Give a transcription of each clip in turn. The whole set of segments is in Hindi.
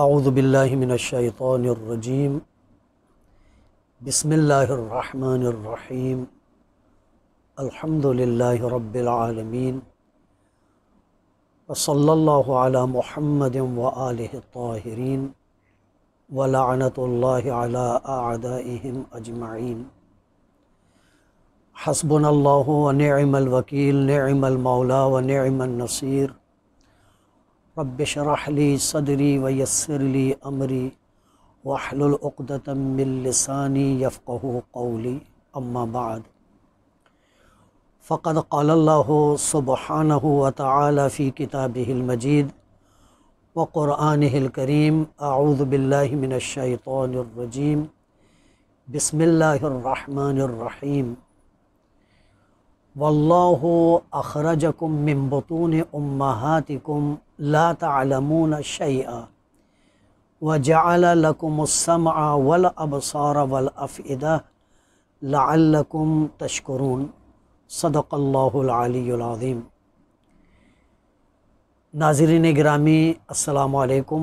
أعوذ بالله من الشيطان الرجيم بسم الله الرحمن الرحيم الحمد لله رب العالمين وصلى الله على محمد وآله الطاهرين ولعنة الله على أعدائهم أجمعين حسبنا الله ونعم الوكيل نعم المولى ونعم النصير رب اشرح لي صدري ويسر لي أمري واحلل عقدة من لساني يفقه قولي أما بعد فقد قال الله سبحانه وتعالى في كتابه المجيد وقرآنه الكريم أعوذ بالله من الشيطان الرجيم بسم الله الرحمن الرحيم वल्लाह अखरजकुम मिम्बतून उम्मातिकुम ला तलमून शैआ السمع जालकुमसम वल لعلكم تشكرون صدق الله العلي العظيم नाजरन ग्रामी अल्लाम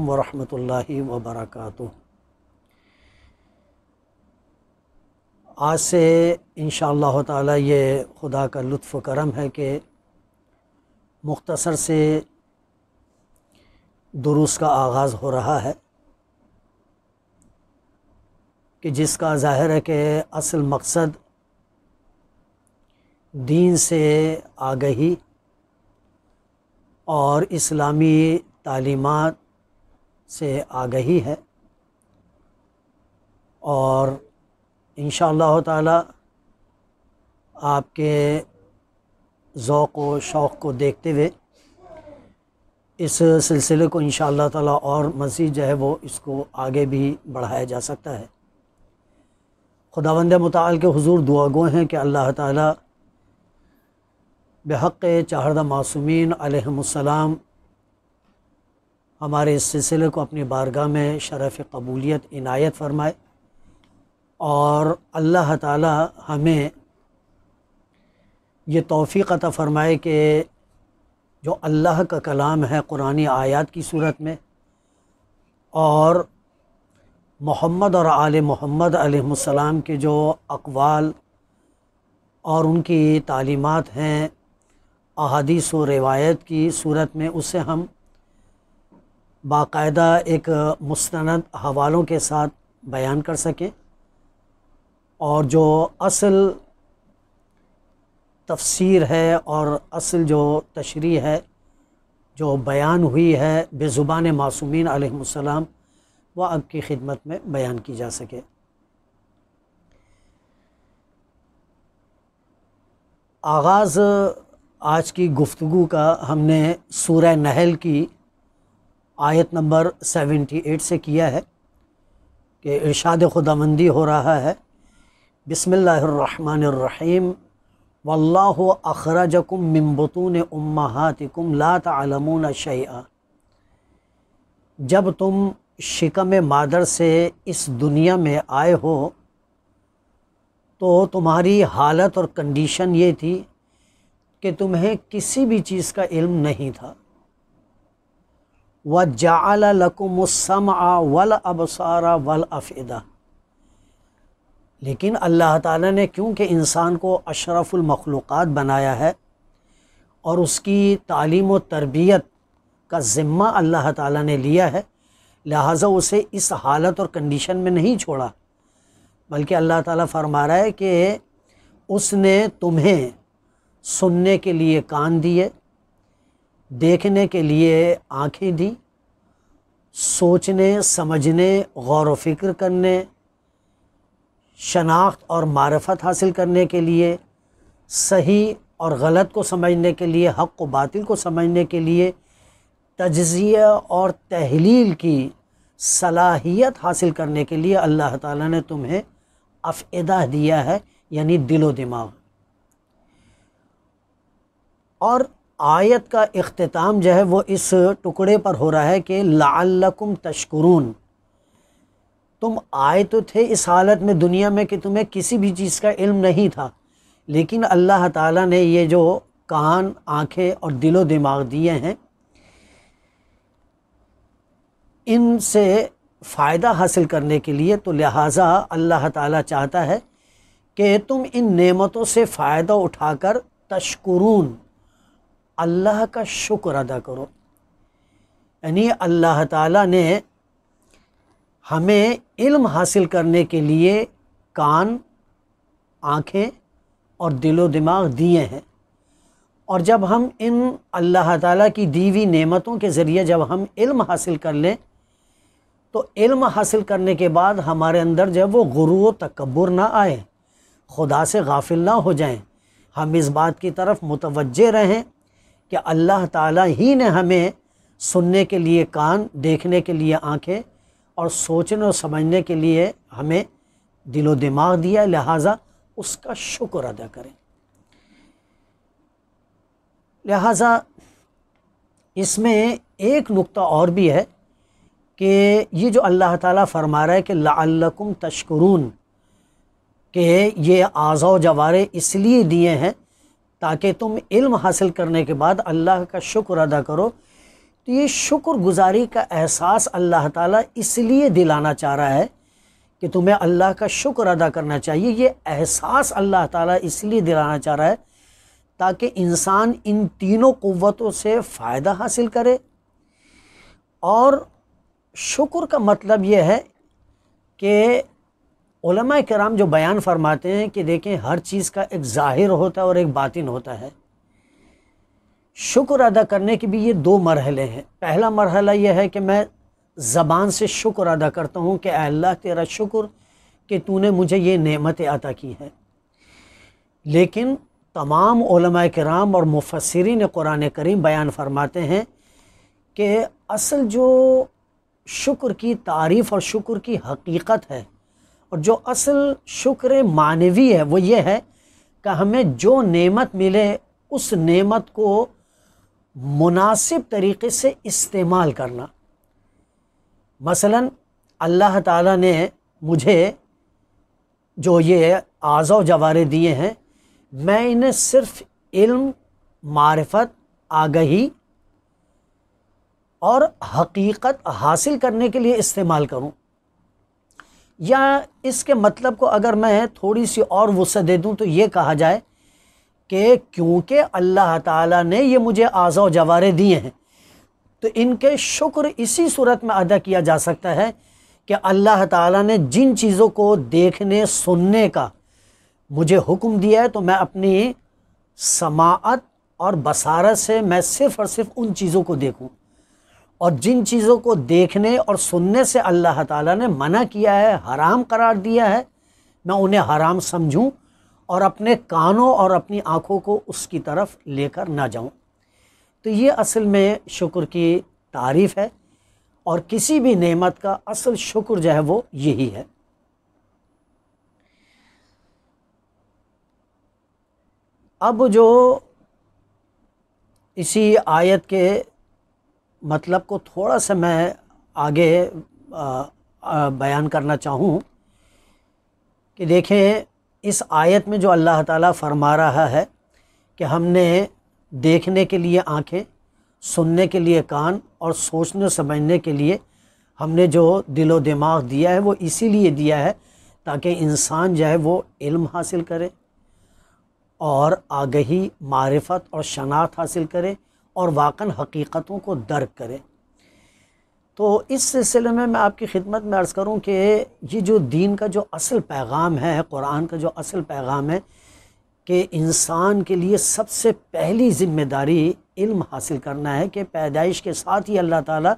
वरहमल वबरकू आज से इन ताला ये खुदा का लुत्फ़ करम है कि मुख्तसर से दुरुस् का आगाज़ हो रहा है कि जिसका ज़ाहिर है कि असल मकसद दीन से आगही और इस्लामी तालीमत से आगही है और इन ताला आपके ओक़ व शौक़ को देखते हुए इस सिलसिले को इन ताला और मज़ीद जो है वो इसको आगे भी बढ़ाया जा सकता है खुदावंद मताल के हजूर दुआ गो हैं कि अल्लाह ताला बेहक़ चाहरदा मासूमिन अलहमसलाम हमारे इस सिलसिले को अपनी बारगाह में शरफ़ कबूलियत इनायत फरमाए और अल्लाह ताला हमें ये तोफ़ी अता फ़रमाए कि जो अल्लाह का कलाम है कुरानी आयात की सूरत में और मोहम्मद और आल मोहम्मद अलैहिस्सलाम के जो अकवाल और उनकी तालीमात हैं अहादीस व रिवायत की सूरत में उससे हम बाकायदा एक मुस्ंद हवालों के साथ बयान कर सकें और जो असल तफसीर है और असल जो तशरी है जो बयान हुई है बेज़ुबान मासूमिन आलम वह अब की खिदमत में बयान की जा सके आगाज़ आज की गुफ्तु का हमने सूर्य नहल की आयत नंबर सेवेंटी एट से किया है कि इर्शाद खुदामंदी हो रहा है बसमीम वल्लाहु अखरजकुम मम्बतून उम्मातिकुम लातमून शैया जब तुम शिकम मादर से इस दुनिया में आए हो तो तुम्हारी हालत और कंडीशन ये थी कि तुम्हें किसी भी चीज़ का इल्म नहीं था व जाकुमसम वल अबसारा वल अफ़दा लेकिन अल्लाह ताला ने क्योंकि इंसान को अशरफुल मखलूक़ात बनाया है और उसकी तालीम और तरबियत का ज़िम्मा अल्लाह ताला ने लिया है लिहाजा उसे इस हालत और कंडीशन में नहीं छोड़ा बल्कि अल्लाह ताला फरमा रहा है कि उसने तुम्हें सुनने के लिए कान दिए देखने के लिए आँखें दी सोचने समझने गौर व फिक्र करने शनाख्त और मारफत हासिल करने के लिए सही और गलत को समझने के लिए हक़ व बातिल को समझने के लिए तजिया और तहलील की सलाहियत हासिल करने के लिए अल्लाह ताला ने तुम्हें अफ़दा दिया है यानी दिलो दिमाग और आयत का अख्ताम जो है वो इस टुकड़े पर हो रहा है कि लाकुम तशकरून तुम आए तो थे इस हालत में दुनिया में कि तुम्हें किसी भी चीज़ का इल्म नहीं था लेकिन अल्लाह ताला ने ये जो कान आँखें और दिलो दिमाग दिए हैं इनसे फ़ायदा हासिल करने के लिए तो लिहाजा अल्लाह ताला चाहता है कि तुम इन नेमतों से फ़ायदा उठाकर तशकुरून अल्लाह का शुक्र अदा करो यानी अल्लाह ताला ने हमें इल्म हासिल करने के लिए कान आँखें और दिलो दिमाग दिए हैं और जब हम इन अल्लाह ताला की दीवी नेमतों के ज़रिए जब हम इल्म हासिल कर लें तो इल्म हासिल करने के बाद हमारे अंदर जब वो गुरु व तकबर ना आए खुदा से गाफिल ना हो जाएं हम इस बात की तरफ मुतवजह रहें कि अल्लाह ताला ही ने हमें सुनने के लिए कान देखने के लिए आँखें और सोचने और समझने के लिए हमें दिलो दिमाग दिया लिहाजा उसका शुक्र अदा करें लिहाजा इसमें एक नुक्ता और भी है कि ये जो अल्लाह ताला फरमा रहा है कि लाकुम तशकरून के ये आज़ा जवारे इसलिए दिए हैं ताकि तुम इल्म हासिल करने के बाद अल्लाह का शुक्र अदा करो तो ये गुज़ारी का एहसास अल्लाह ताला इसलिए दिलाना चाह रहा है कि तुम्हें अल्लाह का शुक्र अदा करना चाहिए ये एहसास अल्लाह ताला इसलिए दिलाना चाह रहा है ताकि इंसान इन तीनों क़वतों से फ़ायदा हासिल करे और शुक्र का मतलब ये है कि कराम जो बयान फरमाते हैं कि देखें हर चीज़ का एक ज़ाहिर होता है और एक बातिन होता है शुक्र अदा करने के भी ये दो मरहले हैं पहला मरहला ये है कि मैं ज़बान से शुक्र अदा करता हूँ कि अल्लाह तेरा शुक्र कि तूने मुझे ये नेमतें अदा की हैं लेकिन तमाम कराम और मुफसरीन कुरान करीम बयान फरमाते हैं कि असल जो शुक्र की तारीफ़ और शुक्र की हकीकत है और जो असल शुक्र मानवी है वो ये है कि हमें जो नेमत मिले उस नेमत को मुनासिब तरीके से इस्तेमाल करना मसलन अल्लाह ताला ने मुझे जो ये आज़ा जवारे दिए हैं मैं इन्हें सिर्फ़ इल्म मारफत आगही और हकीकत हासिल करने के लिए इस्तेमाल करूं या इसके मतलब को अगर मैं थोड़ी सी और वसा दे दूं तो ये कहा जाए कि क्योंकि अल्लाह ताला ने ये मुझे आज़ा जवारे दिए हैं तो इनके शुक्र इसी सूरत में अदा किया जा सकता है कि अल्लाह ताला ने जिन चीज़ों को देखने सुनने का मुझे हुक्म दिया है तो मैं अपनी समात और बसारत से मैं सिर्फ़ और सिर्फ उन चीज़ों को देखूं और जिन चीज़ों को देखने और सुनने से अल्लाह ताला ने मना किया है हराम करार दिया है मैं उन्हें हराम समझूं और अपने कानों और अपनी आँखों को उसकी तरफ लेकर ना जाऊँ तो ये असल में शुक्र की तारीफ़ है और किसी भी नेमत का असल शुक्र जो है वो यही है अब जो इसी आयत के मतलब को थोड़ा सा मैं आगे बयान करना चाहूँ कि देखें इस आयत में जो अल्लाह ताला फरमा रहा है कि हमने देखने के लिए आँखें सुनने के लिए कान और सोचने समझने के लिए हमने जो दिलो दिमाग दिया है वो इसीलिए दिया है ताकि इंसान जो है वो इल्म हासिल करे और आगही मारफत और शनात हासिल करे और वाकन हकीक़तों को दर्क करे तो इस सिलसिले में मैं आपकी खिदमत में अर्ज़ करूँ कि ये जो दीन का जो असल पैगाम है कुरान का जो असल पैगाम है कि इंसान के लिए सबसे पहली ज़िम्मेदारी इल्म हासिल करना है कि पैदाइश के साथ ही अल्लाह ताला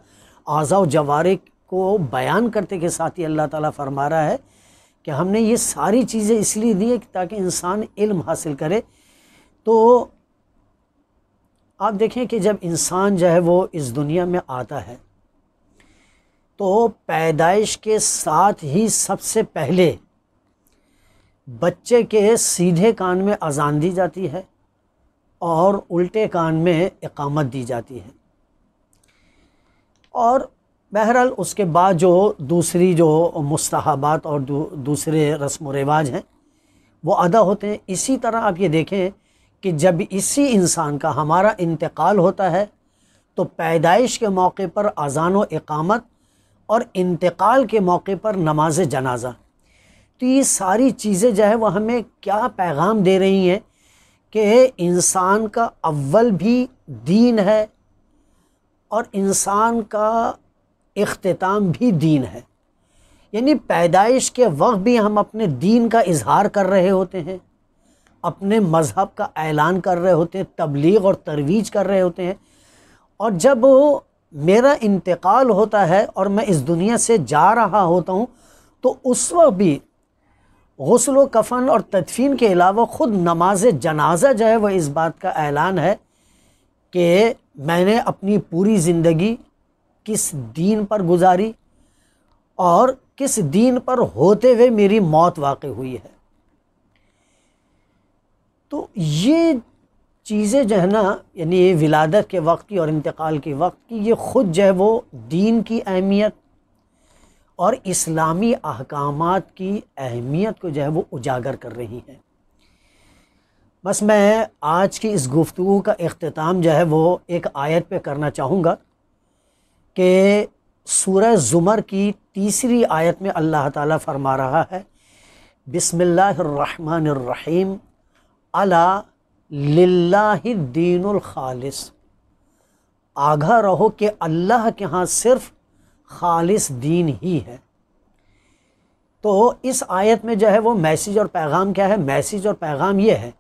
आज़ा व जवारे को बयान करते के साथ ही अल्लाह ताला फरमा रहा है कि हमने ये सारी चीज़ें इसलिए दी है ताकि इंसान इल्म हासिल करे तो आप देखें कि जब इंसान जो है वो इस दुनिया में आता है तो पैदाइश के साथ ही सबसे पहले बच्चे के सीधे कान में अजान दी जाती है और उल्टे कान में इकामत दी जाती है और बहरहाल उसके बाद जो दूसरी जो मुस्तहबात और दू, दूसरे रस्म व रिवाज हैं वो अदा होते हैं इसी तरह आप ये देखें कि जब इसी इंसान का हमारा इंतकाल होता है तो पैदाइश के मौके पर अजान व इकामत और इंतकाल के मौके पर नमाज जनाजा तो ये सारी चीज़ें जो है वह हमें क्या पैगाम दे रही हैं कि इंसान का अव्वल भी दीन है और इंसान का अख्ताम भी दीन है यानी पैदाइश के वक्त भी हम अपने दीन का इजहार कर रहे होते हैं अपने मज़हब का ऐलान कर रहे होते हैं तबलीग और तरवीज कर रहे होते हैं और जब मेरा इंतकाल होता है और मैं इस दुनिया से जा रहा होता हूँ तो उस वक्त भी गसल कफन और तदफीन के अलावा ख़ुद नमाज जनाजा जो है वह इस बात का ऐलान है कि मैंने अपनी पूरी ज़िंदगी किस दीन पर गुजारी और किस दीन पर होते हुए मेरी मौत वाक़ हुई है तो ये चीज़ें जो है ना यानी विलादत के वक्त की और इंतकाल के वक्त की ये ख़ुद जो है वो दीन की अहमियत और इस्लामी अहकाम की अहमियत को जो है वो उजागर कर रही हैं बस मैं आज की इस गुफ्तु का अख्ताम जो है वो एक आयत पे करना चाहूँगा कि सूर ज़ुमर की तीसरी आयत में अल्लाह ताला फरमा रहा है रहीम अला लाही दीन ख़ालिस आगा रहो कि अल्लाह के यहाँ सिर्फ खालिस दीन ही है तो इस आयत में जो है वो मैसेज और पैगाम क्या है मैसेज और पैगाम ये है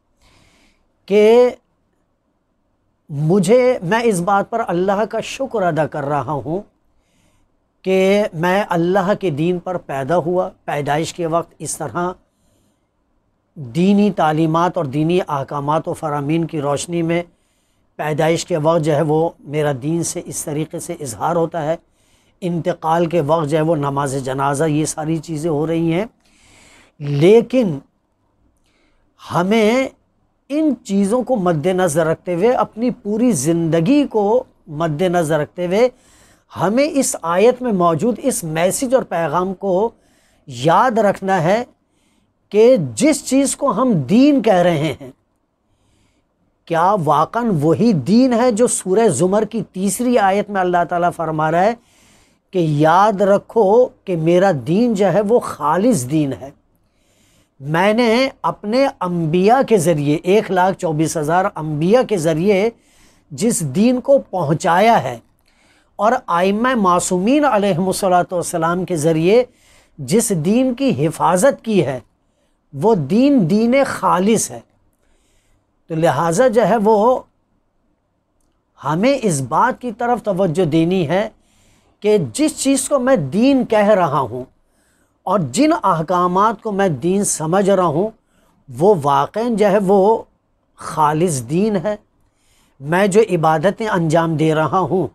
कि मुझे मैं इस बात पर अल्लाह का शुक्र अदा कर रहा हूँ कि मैं अल्लाह के दीन पर पैदा हुआ पैदाइश के वक्त इस तरह दीनी तालीमत और दीनी अहकाम और फरामीन की रोशनी में पैदाइश के वक्त जो है वो मेरा दीन से इस तरीके से इजहार होता है इंतकाल के वक्त जो है वो नमाज जनाजा ये सारी चीज़ें हो रही हैं लेकिन हमें इन चीज़ों को मद्दनज़र रखते हुए अपनी पूरी ज़िंदगी को मद्दनज़र रखते हुए हमें इस आयत में मौजूद इस मैसेज और पैगाम को याद रखना है कि जिस चीज़ को हम दीन कह रहे हैं क्या वाकन वही दीन है जो सूर्य ज़ुमर की तीसरी आयत में अल्लाह ताला फरमा रहा है कि याद रखो कि मेरा दीन जो है वो खालिस दीन है मैंने अपने अम्बिया के ज़रिए एक लाख चौबीस हज़ार अम्बिया के ज़रिए जिस दीन को पहुँचाया है और आइम मासूमिन सलाम के ज़रिए जिस दीन की हिफाजत की है वो दीन दीन खालिस है तो लिहाजा जो है वो हमें इस बात की तरफ तवज्जो देनी है कि जिस चीज़ को मैं दीन कह रहा हूँ और जिन अहकाम को मैं दीन समझ रहा हूँ वो वाक़ जो है वो खालिस दीन है मैं जो इबादतें अंजाम दे रहा हूँ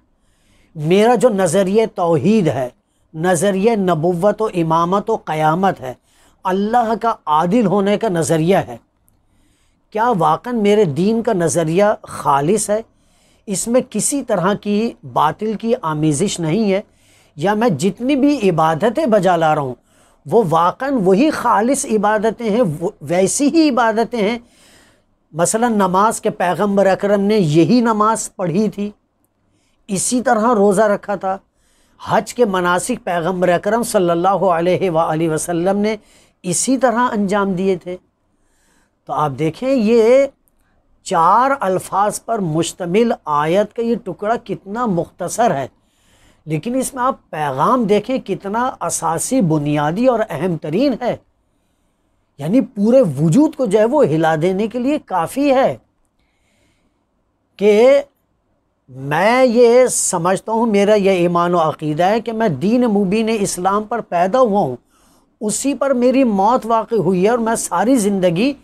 मेरा जो नज़रिए तोहद है नज़रिए नबूत व इमामत व क़यामत है अल्लाह का आदिल होने का नज़रिया है क्या वाकन मेरे दीन का नज़रिया खालिस है इसमें किसी तरह की बातिल की आमेजिश नहीं है या मैं जितनी भी इबादतें बजा ला रहा हूँ वो वाकन वही खालिस इबादतें हैं वैसी ही इबादतें हैं मसला नमाज के पैगम्बर अक्रम ने यही नमाज पढ़ी थी इसी तरह रोज़ा रखा था हज के मनासिक पैगम्बर अक्रम सल्ला वसम ने इसी तरह अंजाम दिए थे तो आप देखें ये चार अल्फाज पर मुश्तमिल आयत का ये टुकड़ा कितना मुख्तसर है लेकिन इसमें आप पैगाम देखें कितना असासी बुनियादी और अहम तरीन है यानी पूरे वजूद को जो है वो हिला देने के लिए काफ़ी है कि मैं ये समझता हूँ मेरा यह ईमान अकीदा है कि मैं दीन मुबीन इस्लाम पर पैदा हुआ हूँ उसी पर मेरी मौत वाक़ हुई है और मैं सारी ज़िंदगी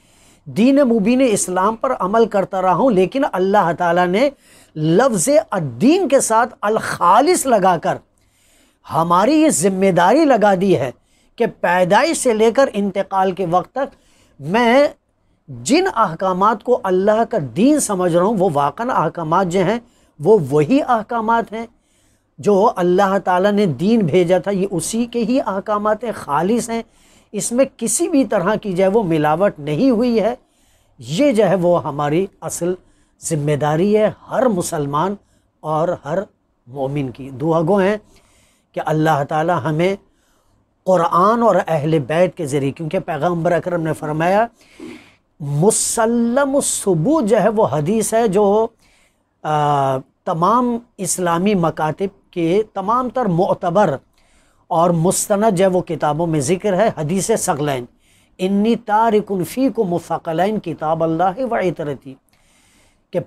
दीन मुबीन इस्लाम पर अमल करता रहा हूँ लेकिन अल्लाह ताला ने लफ्ज़ अद्दीन के साथ अलखालिस लगाकर हमारी ये ज़िम्मेदारी लगा दी है कि पैदाइश से लेकर इंतकाल के वक्त तक मैं जिन अहकाम को अल्लाह का दीन समझ रहा हूँ वो वाकन अहकाम जो हैं वो वही अहकाम हैं जो अल्लाह ताला ने दीन भेजा था ये उसी के ही अहकाम ख़ालिश हैं इसमें किसी भी तरह की जो है वो मिलावट नहीं हुई है ये जो है वो हमारी असल ज़िम्मेदारी है हर मुसलमान और हर मोमिन की दुआ गो हैं कि अल्लाह ताला हमें क़ुरान और अहल बैत के ज़रिए क्योंकि पैगम्बर अक्रम ने फरमाया मुसलम सबूत जो है वो हदीस है जो आ, तमाम इस्लामी मकातब के तमाम तर मतबर और मुस्ंद जो वो किताबों में ज़िक्र है हदीस सगलैन इन्नी तारकुल्फ़ी को मुफ़लैन किताब अल्लाह व इतरती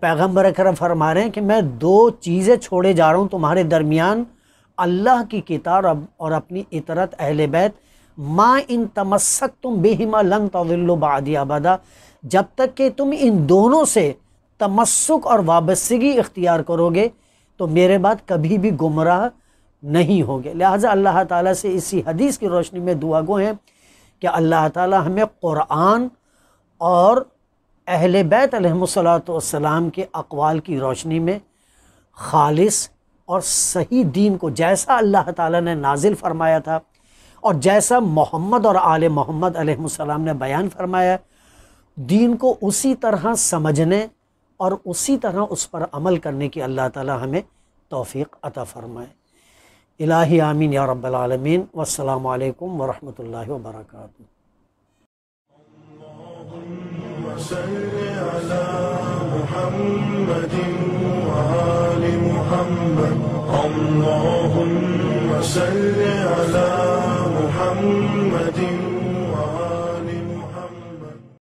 पैगम्बर अकर फरमा रहे हैं कि मैं दो चीज़ें छोड़े जा रहा हूँ तुम्हारे दरमियान अल्लाह की किताब और अपनी इतरत अहल बैत माँ इन तमस्क तुम बेहिमा लन तविल्लबादी आबादा जब तक कि तुम इन दोनों से तमस्क और वाबस्तगी इख्तियार करोगे तो मेरे बाद कभी भी गुमराह नहीं होंगे लिहाजा अल्लाह ताला से इसी हदीस की रोशनी में दुआ गो हैं कि अल्लाह ताला हमें क़ुरान और अहल बैत अलहमसलाम के अकवाल की रोशनी में खालिस और सही दीन को जैसा अल्लाह ताला ने नाजिल फरमाया था और जैसा मोहम्मद और आल मोहम्मद अलैहिस्सलाम ने बयान फरमाया दीन को उसी तरह समझने और उसी तरह उस पर अमल करने की अल्लाह ताला हमें तौफीक अता फ़रमाए इलाही आमीन या रब्बालमीन वसलम वरहमत ला वबरक